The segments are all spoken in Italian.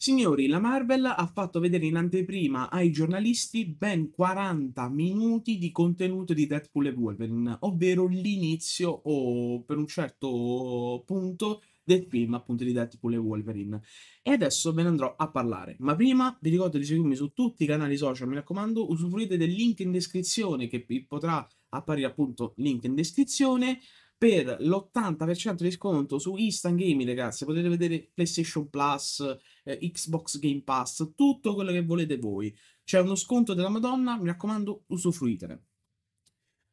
Signori, la Marvel ha fatto vedere in anteprima ai giornalisti ben 40 minuti di contenuto di Deadpool e Wolverine, ovvero l'inizio o per un certo punto del film appunto di Deadpool e Wolverine. E adesso ve ne andrò a parlare, ma prima vi ricordo di seguirmi su tutti i canali social, mi raccomando, usufruite del link in descrizione che vi potrà apparire appunto link in descrizione per l'80% di sconto su Instant Gaming, ragazzi. Potete vedere PlayStation Plus, eh, Xbox Game Pass, tutto quello che volete voi. C'è uno sconto della Madonna, mi raccomando, usufruitene.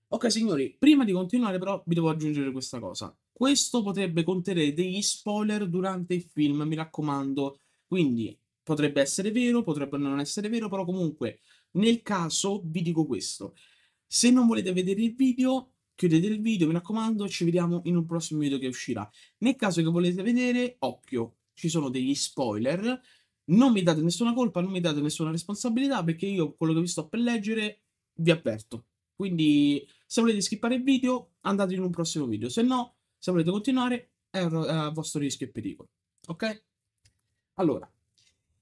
Ok, signori, prima di continuare, però, vi devo aggiungere questa cosa. Questo potrebbe contenere degli spoiler durante il film, mi raccomando. Quindi potrebbe essere vero, potrebbe non essere vero, però comunque nel caso vi dico questo. Se non volete vedere il video, chiudete il video, mi raccomando, ci vediamo in un prossimo video che uscirà. Nel caso che volete vedere, occhio, ci sono degli spoiler, non mi date nessuna colpa, non mi date nessuna responsabilità, perché io quello che vi sto per leggere vi avverto. Quindi, se volete skippare il video, andate in un prossimo video, se no, se volete continuare, è a vostro rischio e pericolo. Ok? Allora,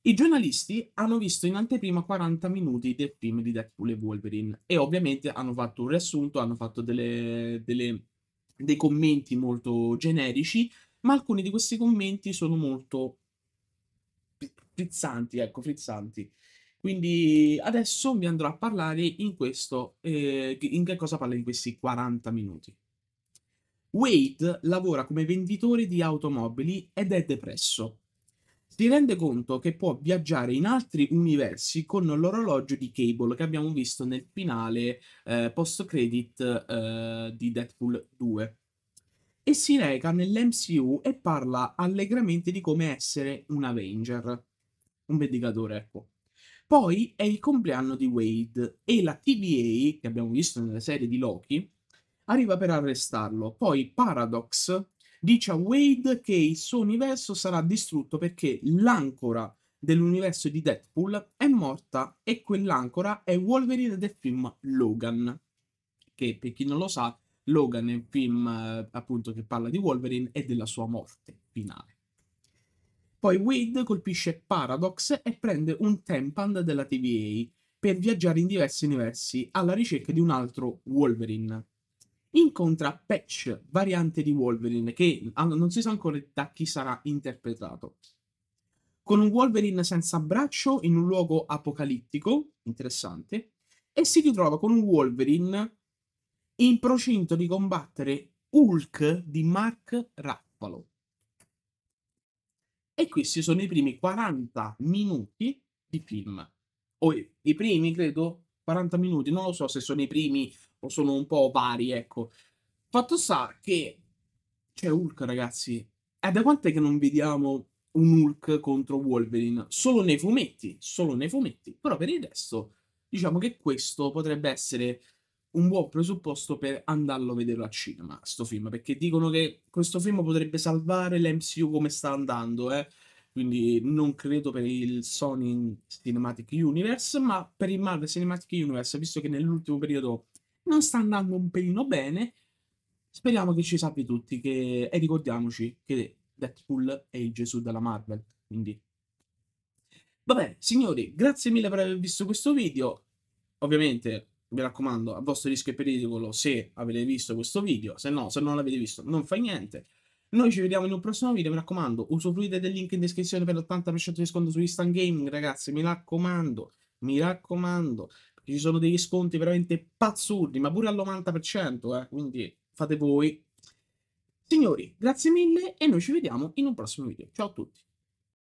i giornalisti hanno visto in anteprima 40 minuti del film di Deadpool e Wolverine e ovviamente hanno fatto un riassunto, hanno fatto delle, delle, dei commenti molto generici, ma alcuni di questi commenti sono molto frizzanti, ecco, frizzanti. Quindi adesso vi andrò a parlare in questo, eh, in che cosa parla in questi 40 minuti. Wade lavora come venditore di automobili ed è depresso si rende conto che può viaggiare in altri universi con l'orologio di Cable che abbiamo visto nel finale eh, post-credit eh, di Deadpool 2. E si reca nell'MCU e parla allegramente di come essere un Avenger, un vendicatore, ecco. Poi è il compleanno di Wade e la TVA, che abbiamo visto nella serie di Loki, arriva per arrestarlo. Poi Paradox, dice a Wade che il suo universo sarà distrutto perché l'ancora dell'universo di Deadpool è morta e quell'ancora è Wolverine del film Logan, che per chi non lo sa, Logan è un film eh, appunto che parla di Wolverine e della sua morte finale. Poi Wade colpisce Paradox e prende un Tempan della TVA per viaggiare in diversi universi alla ricerca di un altro Wolverine incontra Patch, variante di Wolverine, che ah, non si sa ancora da chi sarà interpretato. Con un Wolverine senza braccio in un luogo apocalittico, interessante, e si ritrova con un Wolverine in procinto di combattere Hulk di Mark Raffalo. E questi sono i primi 40 minuti di film. O i primi, credo, 40 minuti, non lo so se sono i primi sono un po' vari, ecco. Fatto sta che c'è Hulk, ragazzi. È da quant'è che non vediamo un Hulk contro Wolverine? Solo nei fumetti, solo nei fumetti. Però per il resto, diciamo che questo potrebbe essere un buon presupposto per andarlo a vederlo al cinema, sto film, perché dicono che questo film potrebbe salvare l'MCU come sta andando, eh? quindi non credo per il Sony Cinematic Universe, ma per il Marvel Cinematic Universe, visto che nell'ultimo periodo non sta andando un pelino bene. Speriamo che ci sappi tutti che... e ricordiamoci che Deadpool è il Gesù della Marvel, quindi... Vabbè, signori, grazie mille per aver visto questo video. Ovviamente, mi raccomando, a vostro rischio e pericolo se avete visto questo video, se no, se non l'avete visto, non fa niente. Noi ci vediamo in un prossimo video, mi raccomando, usufruite del link in descrizione per l'80% di sconto su Instant Gaming, ragazzi, mi raccomando, mi raccomando. Ci sono degli sconti veramente pazzurdi, ma pure al 90%, eh? quindi fate voi. Signori, grazie mille e noi ci vediamo in un prossimo video. Ciao a tutti.